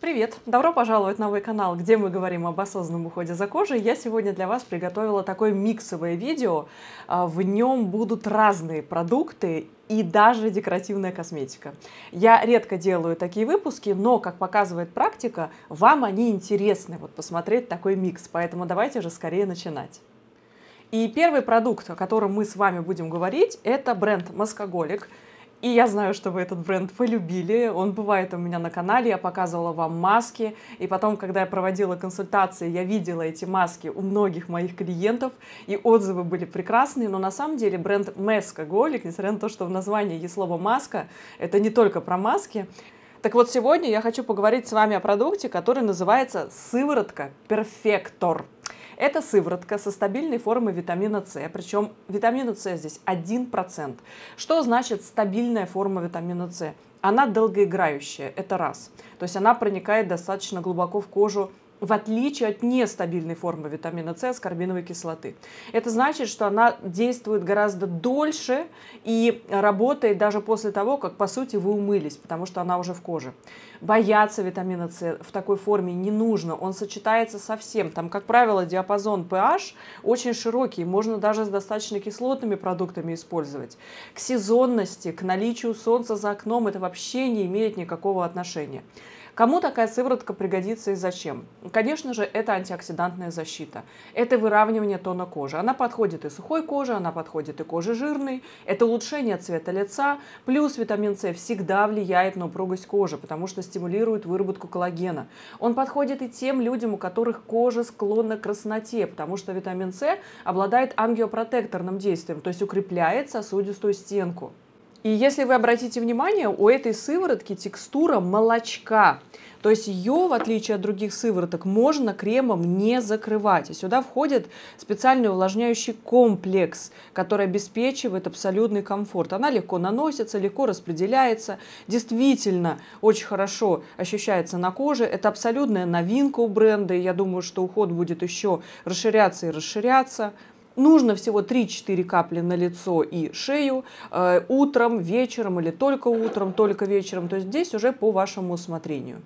Привет! Добро пожаловать на мой канал, где мы говорим об осознанном уходе за кожей. Я сегодня для вас приготовила такое миксовое видео. А, в нем будут разные продукты и даже декоративная косметика. Я редко делаю такие выпуски, но, как показывает практика, вам они интересны, вот посмотреть такой микс, поэтому давайте же скорее начинать. И первый продукт, о котором мы с вами будем говорить, это бренд Маскоголик. И я знаю, что вы этот бренд полюбили. Он бывает у меня на канале, я показывала вам маски. И потом, когда я проводила консультации, я видела эти маски у многих моих клиентов. И отзывы были прекрасные. Но на самом деле бренд Меска Голик, несмотря на то, что в названии есть слово «маска», это не только про маски. Так вот, сегодня я хочу поговорить с вами о продукте, который называется «Сыворотка Перфектор». перфектор это сыворотка со стабильной формой витамина С, причем витамина С здесь 1%. Что значит стабильная форма витамина С? Она долгоиграющая, это раз. То есть она проникает достаточно глубоко в кожу в отличие от нестабильной формы витамина С, скорбиновой кислоты. Это значит, что она действует гораздо дольше и работает даже после того, как, по сути, вы умылись, потому что она уже в коже. Бояться витамина С в такой форме не нужно, он сочетается со всем. Там, как правило, диапазон pH очень широкий, можно даже с достаточно кислотными продуктами использовать. К сезонности, к наличию солнца за окном это вообще не имеет никакого отношения. Кому такая сыворотка пригодится и зачем? Конечно же, это антиоксидантная защита. Это выравнивание тона кожи. Она подходит и сухой коже, она подходит и коже жирной. Это улучшение цвета лица. Плюс витамин С всегда влияет на упругость кожи, потому что стимулирует выработку коллагена. Он подходит и тем людям, у которых кожа склонна к красноте, потому что витамин С обладает ангиопротекторным действием, то есть укрепляет сосудистую стенку. И если вы обратите внимание, у этой сыворотки текстура молочка. То есть ее, в отличие от других сывороток, можно кремом не закрывать. И сюда входит специальный увлажняющий комплекс, который обеспечивает абсолютный комфорт. Она легко наносится, легко распределяется, действительно очень хорошо ощущается на коже. Это абсолютная новинка у бренда, и я думаю, что уход будет еще расширяться и расширяться. Нужно всего 3-4 капли на лицо и шею э, утром, вечером или только утром, только вечером. То есть здесь уже по вашему усмотрению.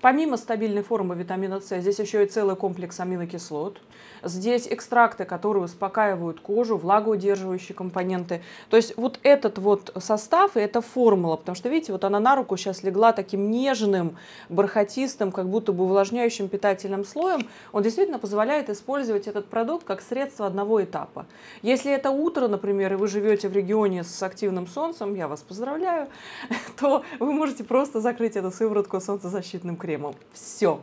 Помимо стабильной формы витамина С, здесь еще и целый комплекс аминокислот. Здесь экстракты, которые успокаивают кожу, влагоудерживающие компоненты. То есть вот этот вот состав и эта формула, потому что, видите, вот она на руку сейчас легла таким нежным, бархатистым, как будто бы увлажняющим питательным слоем. Он действительно позволяет использовать этот продукт как средство одного этапа. Если это утро, например, и вы живете в регионе с активным солнцем, я вас поздравляю, то вы можете просто закрыть эту сыворотку солнцезащитным кремом кремом. Все.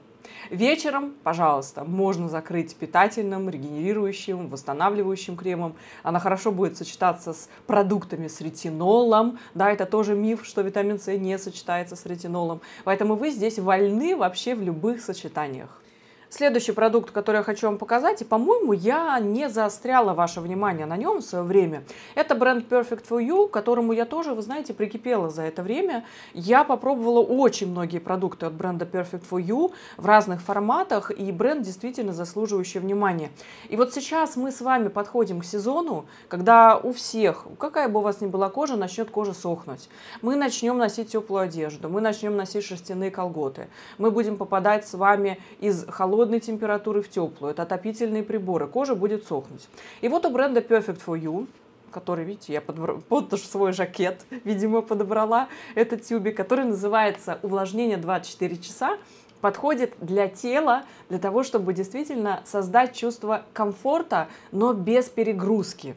Вечером, пожалуйста, можно закрыть питательным, регенерирующим, восстанавливающим кремом. Она хорошо будет сочетаться с продуктами с ретинолом. Да, это тоже миф, что витамин С не сочетается с ретинолом. Поэтому вы здесь вольны вообще в любых сочетаниях. Следующий продукт, который я хочу вам показать, и, по-моему, я не заостряла ваше внимание на нем в свое время, это бренд Perfect for You, которому я тоже, вы знаете, прикипела за это время. Я попробовала очень многие продукты от бренда Perfect for You в разных форматах, и бренд действительно заслуживающий внимания. И вот сейчас мы с вами подходим к сезону, когда у всех, какая бы у вас ни была кожа, начнет кожа сохнуть. Мы начнем носить теплую одежду, мы начнем носить шерстяные колготы, мы будем попадать с вами из холодного холодной температуры в теплую. Это отопительные приборы. Кожа будет сохнуть. И вот у бренда Perfect for You который, видите, я подбр... под свой жакет, видимо, подобрала этот тюбик, который называется «Увлажнение 24 часа» подходит для тела, для того, чтобы действительно создать чувство комфорта, но без перегрузки.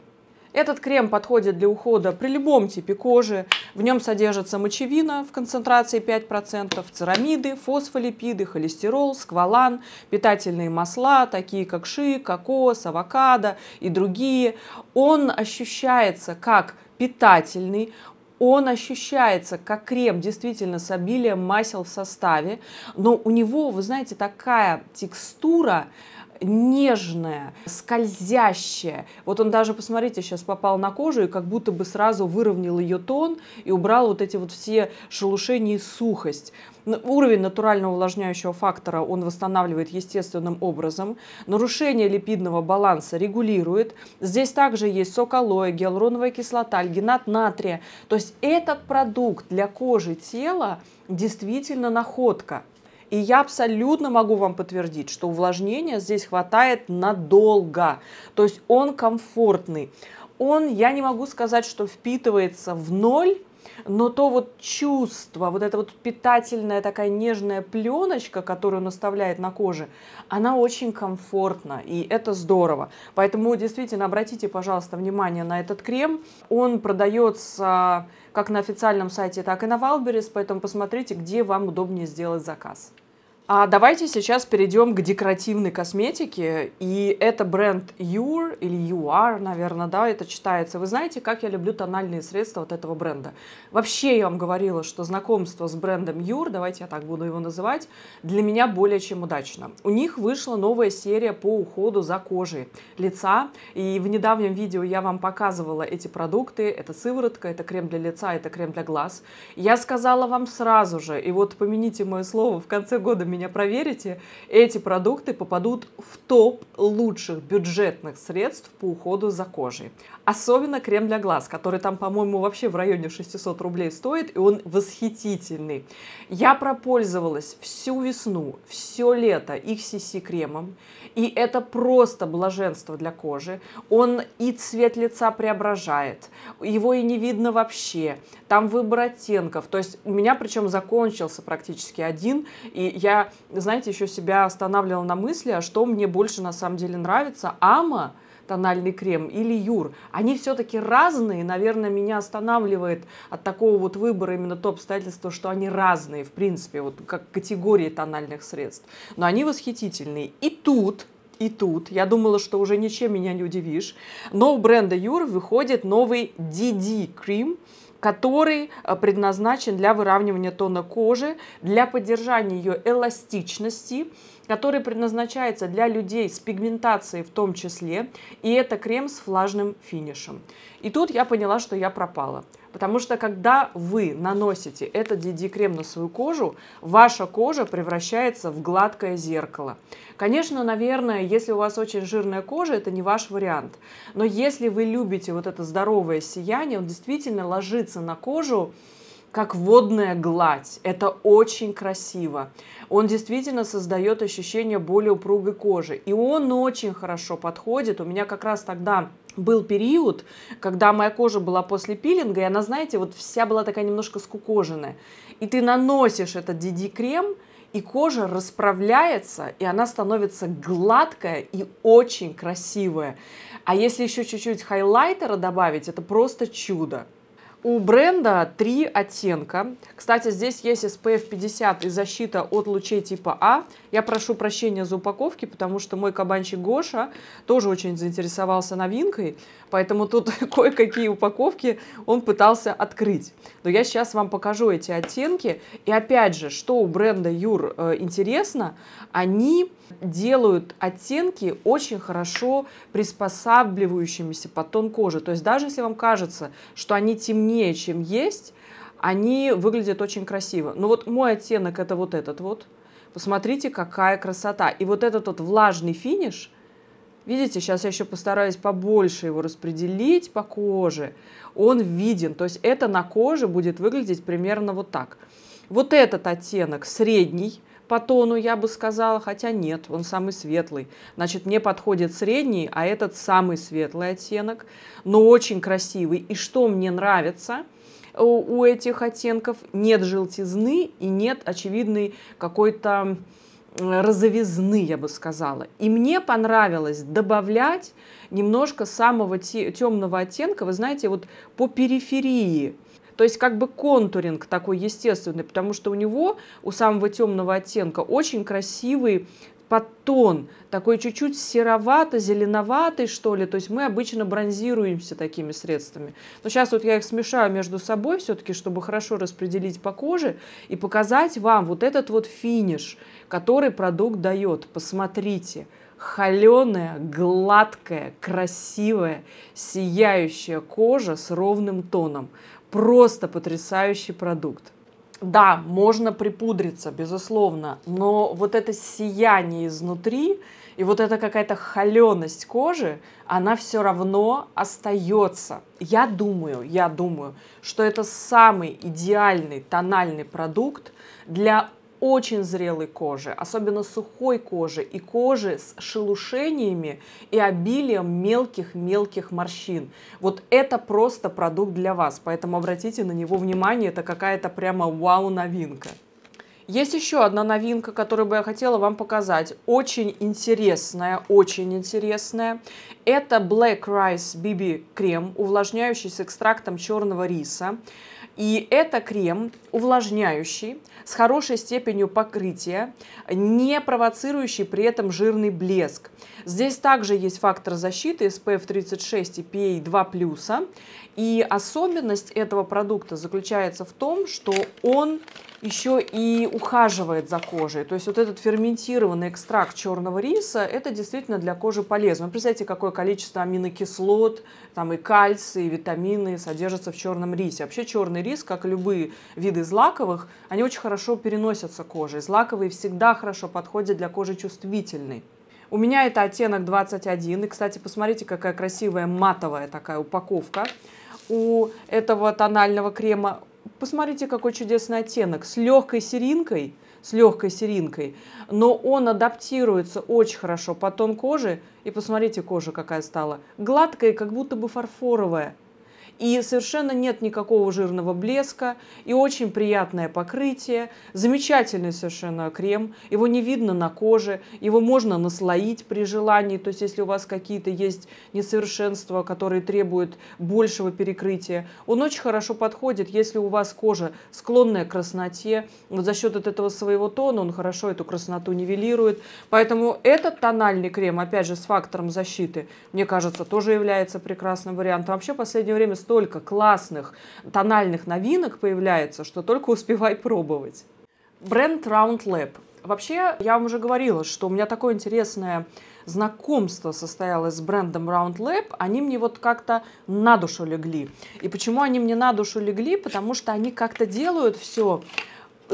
Этот крем подходит для ухода при любом типе кожи. В нем содержится мочевина в концентрации 5%, церамиды, фосфолипиды, холестерол, сквалан, питательные масла, такие как ши, кокос, авокадо и другие. Он ощущается как питательный, он ощущается как крем действительно с обилием масел в составе, но у него, вы знаете, такая текстура, нежное, скользящее. Вот он даже, посмотрите, сейчас попал на кожу и как будто бы сразу выровнял ее тон и убрал вот эти вот все шелушения и сухость. Уровень натурального увлажняющего фактора он восстанавливает естественным образом. Нарушение липидного баланса регулирует. Здесь также есть сок алоэ, гиалуроновая кислота, альгинат натрия. То есть этот продукт для кожи тела действительно находка. И я абсолютно могу вам подтвердить, что увлажнения здесь хватает надолго. То есть он комфортный. Он, я не могу сказать, что впитывается в ноль, но то вот чувство, вот эта вот питательная такая нежная пленочка, которую он оставляет на коже, она очень комфортна, и это здорово. Поэтому действительно обратите, пожалуйста, внимание на этот крем. Он продается как на официальном сайте, так и на Валберес, поэтому посмотрите, где вам удобнее сделать заказ. А давайте сейчас перейдем к декоративной косметике. И это бренд Your или UR, наверное, да, это читается. Вы знаете, как я люблю тональные средства вот этого бренда. Вообще я вам говорила, что знакомство с брендом Your, давайте я так буду его называть, для меня более чем удачно. У них вышла новая серия по уходу за кожей лица. И в недавнем видео я вам показывала эти продукты. Это сыворотка, это крем для лица, это крем для глаз. Я сказала вам сразу же, и вот помяните мое слово, в конце года меня меня проверите, эти продукты попадут в топ лучших бюджетных средств по уходу за кожей. Особенно крем для глаз, который там, по-моему, вообще в районе 600 рублей стоит, и он восхитительный. Я пропользовалась всю весну, все лето их XCC кремом, и это просто блаженство для кожи. Он и цвет лица преображает, его и не видно вообще, там выбор оттенков. То есть у меня причем закончился практически один, и я знаете, еще себя останавливала на мысли, а что мне больше на самом деле нравится, Ама тональный крем или Юр. Они все-таки разные. Наверное, меня останавливает от такого вот выбора именно то обстоятельство, что они разные, в принципе, вот как категории тональных средств. Но они восхитительные. И тут и тут. Я думала, что уже ничем меня не удивишь. Но у бренда Юр выходит новый DD крем который э, предназначен для выравнивания тона кожи, для поддержания ее эластичности, который предназначается для людей с пигментацией в том числе, и это крем с влажным финишем. И тут я поняла, что я пропала. Потому что когда вы наносите этот DD-крем на свою кожу, ваша кожа превращается в гладкое зеркало. Конечно, наверное, если у вас очень жирная кожа, это не ваш вариант. Но если вы любите вот это здоровое сияние, он действительно ложится на кожу, как водная гладь. Это очень красиво. Он действительно создает ощущение более упругой кожи. И он очень хорошо подходит. У меня как раз тогда был период, когда моя кожа была после пилинга, и она, знаете, вот вся была такая немножко скукоженная. И ты наносишь этот DD-крем, и кожа расправляется, и она становится гладкая и очень красивая. А если еще чуть-чуть хайлайтера добавить, это просто чудо. У бренда три оттенка. Кстати, здесь есть SPF 50 и защита от лучей типа А. Я прошу прощения за упаковки, потому что мой кабанчик Гоша тоже очень заинтересовался новинкой, поэтому тут кое-какие упаковки он пытался открыть. Но я сейчас вам покажу эти оттенки. И опять же, что у бренда Юр э, интересно, они делают оттенки очень хорошо приспосабливающимися под тон кожи. То есть даже если вам кажется, что они темнее, темнее, чем есть, они выглядят очень красиво. Но ну вот мой оттенок это вот этот вот. Посмотрите, какая красота. И вот этот вот влажный финиш, видите, сейчас я еще постараюсь побольше его распределить по коже, он виден. То есть это на коже будет выглядеть примерно вот так. Вот этот оттенок средний, по тону, я бы сказала, хотя нет, он самый светлый. Значит, мне подходит средний, а этот самый светлый оттенок, но очень красивый. И что мне нравится у этих оттенков, нет желтизны и нет очевидной какой-то розовизны, я бы сказала. И мне понравилось добавлять немножко самого темного оттенка, вы знаете, вот по периферии то есть как бы контуринг такой естественный, потому что у него, у самого темного оттенка, очень красивый подтон, такой чуть-чуть серовато-зеленоватый, что ли. То есть мы обычно бронзируемся такими средствами. Но сейчас вот я их смешаю между собой все-таки, чтобы хорошо распределить по коже и показать вам вот этот вот финиш, который продукт дает. Посмотрите. Холеная, гладкая, красивая, сияющая кожа с ровным тоном просто потрясающий продукт. Да, можно припудриться, безусловно, но вот это сияние изнутри и вот эта какая-то холеность кожи, она все равно остается. Я думаю, я думаю, что это самый идеальный тональный продукт для очень зрелой кожи, особенно сухой кожи и кожи с шелушениями и обилием мелких-мелких морщин. Вот это просто продукт для вас, поэтому обратите на него внимание, это какая-то прямо вау-новинка. Есть еще одна новинка, которую бы я хотела вам показать. Очень интересная, очень интересная. Это Black Rice BB крем, увлажняющий с экстрактом черного риса. И это крем увлажняющий, с хорошей степенью покрытия, не провоцирующий при этом жирный блеск. Здесь также есть фактор защиты SPF 36 и PA2+. E и особенность этого продукта заключается в том, что он еще и ухаживает за кожей. То есть вот этот ферментированный экстракт черного риса, это действительно для кожи полезно. Вы представляете, какое количество аминокислот, там и кальций, и витамины содержатся в черном рисе. Вообще черный рис, как и любые виды злаковых, они очень хорошо переносятся кожей. Злаковые всегда хорошо подходят для кожи чувствительной. У меня это оттенок 21. И, кстати, посмотрите, какая красивая матовая такая упаковка у этого тонального крема посмотрите, какой чудесный оттенок с легкой серинкой, с легкой серинкой, но он адаптируется очень хорошо под тон кожи. И посмотрите, кожа какая стала. Гладкая, как будто бы фарфоровая. И совершенно нет никакого жирного блеска, и очень приятное покрытие, замечательный совершенно крем, его не видно на коже, его можно наслоить при желании, то есть если у вас какие-то есть несовершенства, которые требуют большего перекрытия, он очень хорошо подходит, если у вас кожа склонная к красноте, вот за счет вот этого своего тона он хорошо эту красноту нивелирует, поэтому этот тональный крем, опять же, с фактором защиты, мне кажется, тоже является прекрасным вариантом. Вообще в последнее время столько классных тональных новинок появляется, что только успевай пробовать. Бренд Round Lab. Вообще, я вам уже говорила, что у меня такое интересное знакомство состоялось с брендом Round Lab, они мне вот как-то на душу легли. И почему они мне на душу легли? Потому что они как-то делают все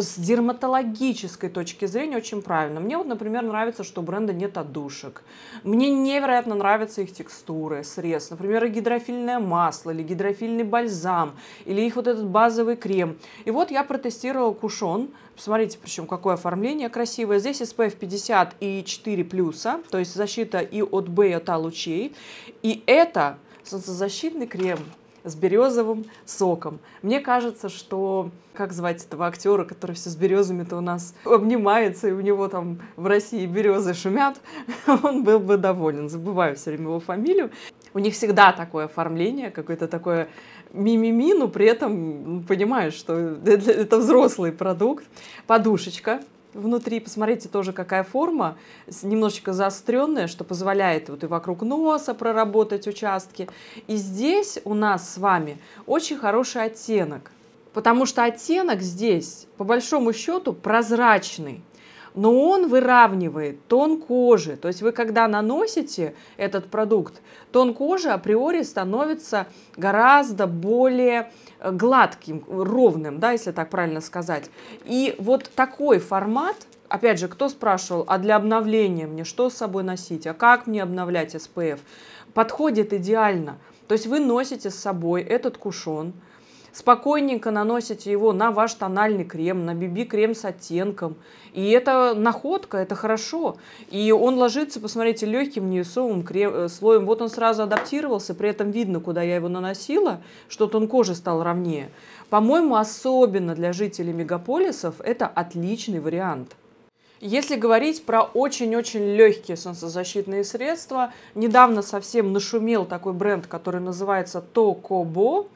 с дерматологической точки зрения очень правильно. Мне вот, например, нравится, что у бренда нет отдушек. Мне невероятно нравятся их текстуры, срез. Например, гидрофильное масло или гидрофильный бальзам, или их вот этот базовый крем. И вот я протестировала кушон. Посмотрите, причем какое оформление красивое. Здесь SPF 50 и 4 плюса, то есть защита и от Б, и от А лучей. И это солнцезащитный крем с березовым соком. Мне кажется, что как звать этого актера, который все с березами-то у нас обнимается, и у него там в России березы шумят, он был бы доволен. Забываю все время его фамилию. У них всегда такое оформление, какое-то такое мимими, но при этом ну, понимаешь, что это взрослый продукт. Подушечка внутри, посмотрите тоже, какая форма, немножечко заостренная, что позволяет вот и вокруг носа проработать участки. И здесь у нас с вами очень хороший оттенок, потому что оттенок здесь, по большому счету, прозрачный но он выравнивает тон кожи. То есть вы когда наносите этот продукт, тон кожи априори становится гораздо более э, гладким, ровным, да, если так правильно сказать. И вот такой формат, опять же, кто спрашивал, а для обновления мне что с собой носить, а как мне обновлять SPF, подходит идеально. То есть вы носите с собой этот кушон, спокойненько наносите его на ваш тональный крем, на BB-крем с оттенком. И это находка, это хорошо. И он ложится, посмотрите, легким невесовым крем, э, слоем. Вот он сразу адаптировался, при этом видно, куда я его наносила, что тон кожи стал ровнее. По-моему, особенно для жителей мегаполисов это отличный вариант. Если говорить про очень-очень легкие солнцезащитные средства, недавно совсем нашумел такой бренд, который называется Tokobo.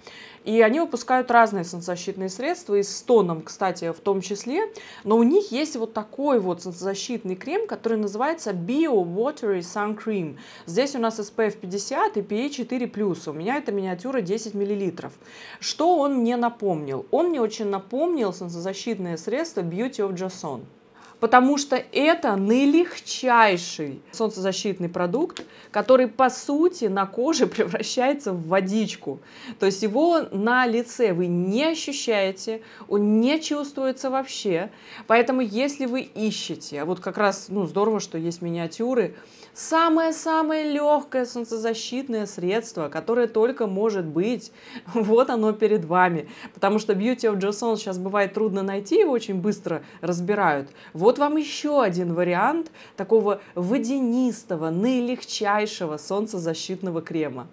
И они выпускают разные солнцезащитные средства, и с тоном, кстати, в том числе. Но у них есть вот такой вот солнцезащитный крем, который называется Bio Watery Sun Cream. Здесь у нас SPF 50 и PA 4+. E у меня это миниатюра 10 мл. Что он мне напомнил? Он мне очень напомнил солнцезащитное средство Beauty of Jason потому что это наилегчайший солнцезащитный продукт, который по сути на коже превращается в водичку. То есть его на лице вы не ощущаете, он не чувствуется вообще. Поэтому если вы ищете, а вот как раз ну, здорово, что есть миниатюры, самое-самое легкое солнцезащитное средство, которое только может быть, вот оно перед вами. Потому что Beauty of Joseon сейчас бывает трудно найти, его очень быстро разбирают. Вот вот вам еще один вариант такого водянистого, наилегчайшего солнцезащитного крема.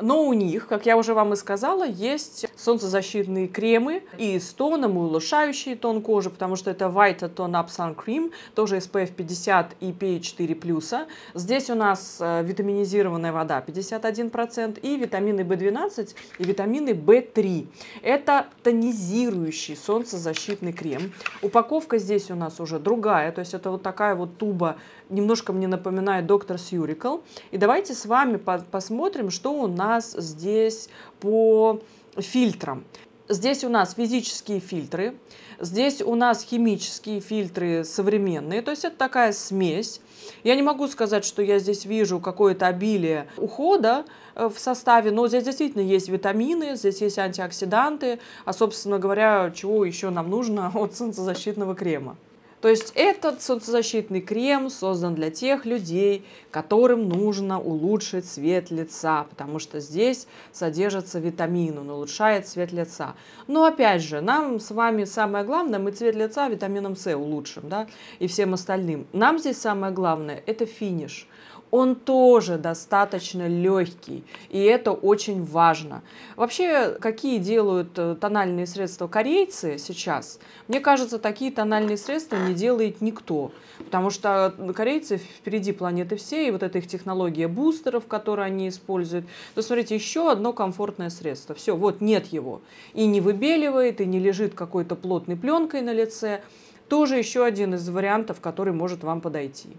Но у них, как я уже вам и сказала, есть солнцезащитные кремы и с тоном, и улучшающие тон кожи, потому что это White Tone Up Sun Cream, тоже SPF 50 и PA4+. Здесь у нас э, витаминизированная вода 51% и витамины B12 и витамины B3. Это тонизирующий солнцезащитный крем. Упаковка здесь у нас уже другая, то есть это вот такая вот туба, немножко мне напоминает доктор Сьюрикл. И давайте с вами посмотрим, что у нас здесь по фильтром. Здесь у нас физические фильтры, здесь у нас химические фильтры современные, то есть это такая смесь. Я не могу сказать, что я здесь вижу какое-то обилие ухода э, в составе, но здесь действительно есть витамины, здесь есть антиоксиданты, а, собственно говоря, чего еще нам нужно от солнцезащитного крема. То есть этот солнцезащитный крем создан для тех людей, которым нужно улучшить цвет лица, потому что здесь содержится витамин, он улучшает цвет лица. Но опять же, нам с вами самое главное, мы цвет лица витамином С улучшим, да, и всем остальным. Нам здесь самое главное – это финиш – он тоже достаточно легкий, и это очень важно. Вообще, какие делают э, тональные средства корейцы сейчас? Мне кажется, такие тональные средства не делает никто, потому что э, корейцы впереди планеты всей, и вот эта их технология бустеров, которые они используют. То смотрите, еще одно комфортное средство. Все, вот нет его. И не выбеливает, и не лежит какой-то плотной пленкой на лице. Тоже еще один из вариантов, который может вам подойти.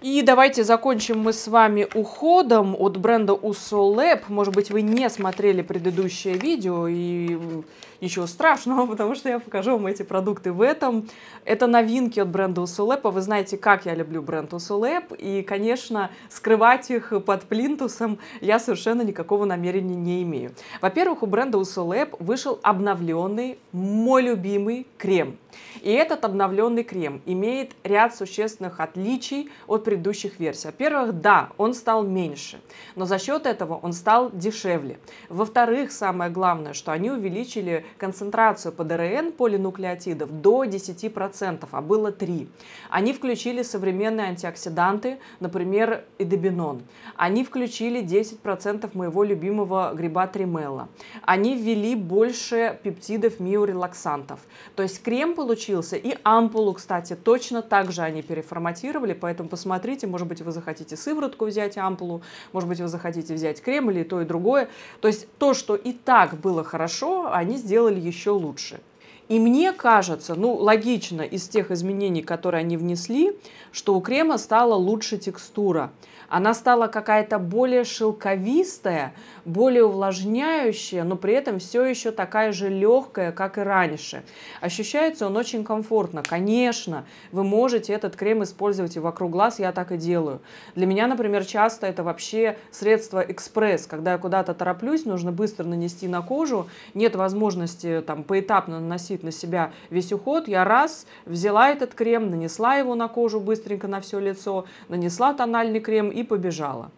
И давайте закончим мы с вами уходом от бренда Usolab. Может быть, вы не смотрели предыдущее видео, и ничего страшного, потому что я покажу вам эти продукты в этом. Это новинки от бренда Usolab. А вы знаете, как я люблю бренд Usolab, и, конечно, скрывать их под плинтусом я совершенно никакого намерения не имею. Во-первых, у бренда Usolab вышел обновленный, мой любимый крем и этот обновленный крем имеет ряд существенных отличий от предыдущих версий. Во-первых, да, он стал меньше, но за счет этого он стал дешевле. Во-вторых, самое главное, что они увеличили концентрацию ПДРН полинуклеотидов до 10%, а было 3. Они включили современные антиоксиданты, например, эдебинон. Они включили 10% моего любимого гриба тримела. Они ввели больше пептидов миорелаксантов. То есть крем получился. И ампулу, кстати, точно так же они переформатировали, поэтому посмотрите, может быть, вы захотите сыворотку взять, ампулу, может быть, вы захотите взять крем или то и другое. То есть то, что и так было хорошо, они сделали еще лучше. И мне кажется, ну, логично из тех изменений, которые они внесли, что у крема стала лучше текстура она стала какая-то более шелковистая, более увлажняющая, но при этом все еще такая же легкая, как и раньше. Ощущается он очень комфортно. Конечно, вы можете этот крем использовать и вокруг глаз, я так и делаю. Для меня, например, часто это вообще средство экспресс, когда я куда-то тороплюсь, нужно быстро нанести на кожу, нет возможности там поэтапно наносить на себя весь уход, я раз взяла этот крем, нанесла его на кожу быстренько на все лицо, нанесла тональный крем и побежала.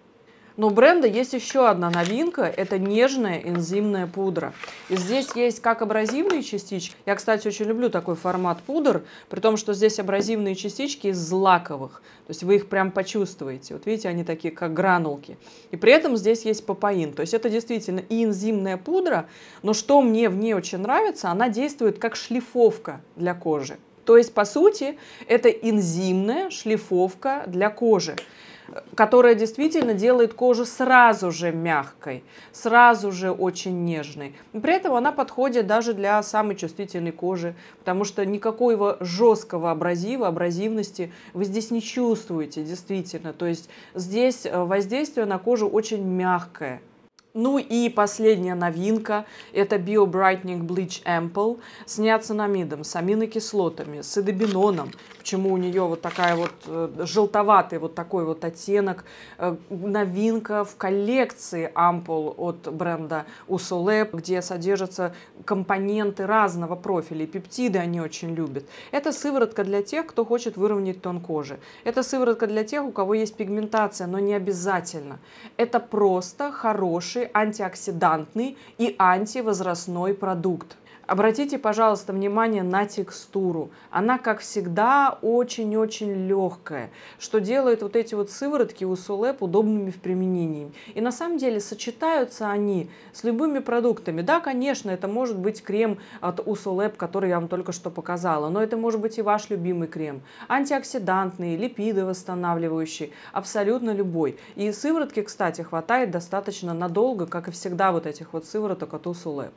Но у бренда есть еще одна новинка, это нежная энзимная пудра. И здесь есть как абразивные частички, я, кстати, очень люблю такой формат пудр, при том, что здесь абразивные частички из злаковых, то есть вы их прям почувствуете. Вот видите, они такие как гранулки. И при этом здесь есть папаин, то есть это действительно и энзимная пудра, но что мне в ней очень нравится, она действует как шлифовка для кожи. То есть, по сути, это энзимная шлифовка для кожи которая действительно делает кожу сразу же мягкой, сразу же очень нежной. при этом она подходит даже для самой чувствительной кожи, потому что никакого жесткого абразива, абразивности вы здесь не чувствуете, действительно. То есть здесь э, воздействие на кожу очень мягкое. Ну и последняя новинка – это Bio Brightening Bleach Ample с неоцинамидом, с аминокислотами, с эдебиноном, почему у нее вот такая вот э, желтоватый вот такой вот оттенок. Э, новинка в коллекции ампул от бренда Usolab, где содержатся компоненты разного профиля. Пептиды они очень любят. Это сыворотка для тех, кто хочет выровнять тон кожи. Это сыворотка для тех, у кого есть пигментация, но не обязательно. Это просто хороший антиоксидантный и антивозрастной продукт. Обратите, пожалуйста, внимание на текстуру. Она, как всегда, очень-очень легкая, что делает вот эти вот сыворотки у Сулеп удобными в применении. И на самом деле сочетаются они с любыми продуктами. Да, конечно, это может быть крем от Усулеп, который я вам только что показала, но это может быть и ваш любимый крем. Антиоксидантный, липиды восстанавливающий, абсолютно любой. И сыворотки, кстати, хватает достаточно надолго, как и всегда вот этих вот сывороток от Усулеп.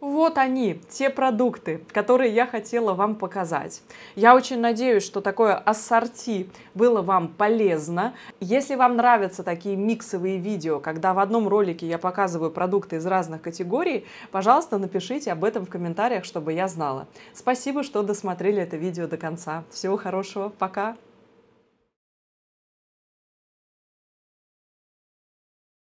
Вот они, те продукты, которые я хотела вам показать. Я очень надеюсь, что такое ассорти было вам полезно. Если вам нравятся такие миксовые видео, когда в одном ролике я показываю продукты из разных категорий, пожалуйста, напишите об этом в комментариях, чтобы я знала. Спасибо, что досмотрели это видео до конца. Всего хорошего, пока!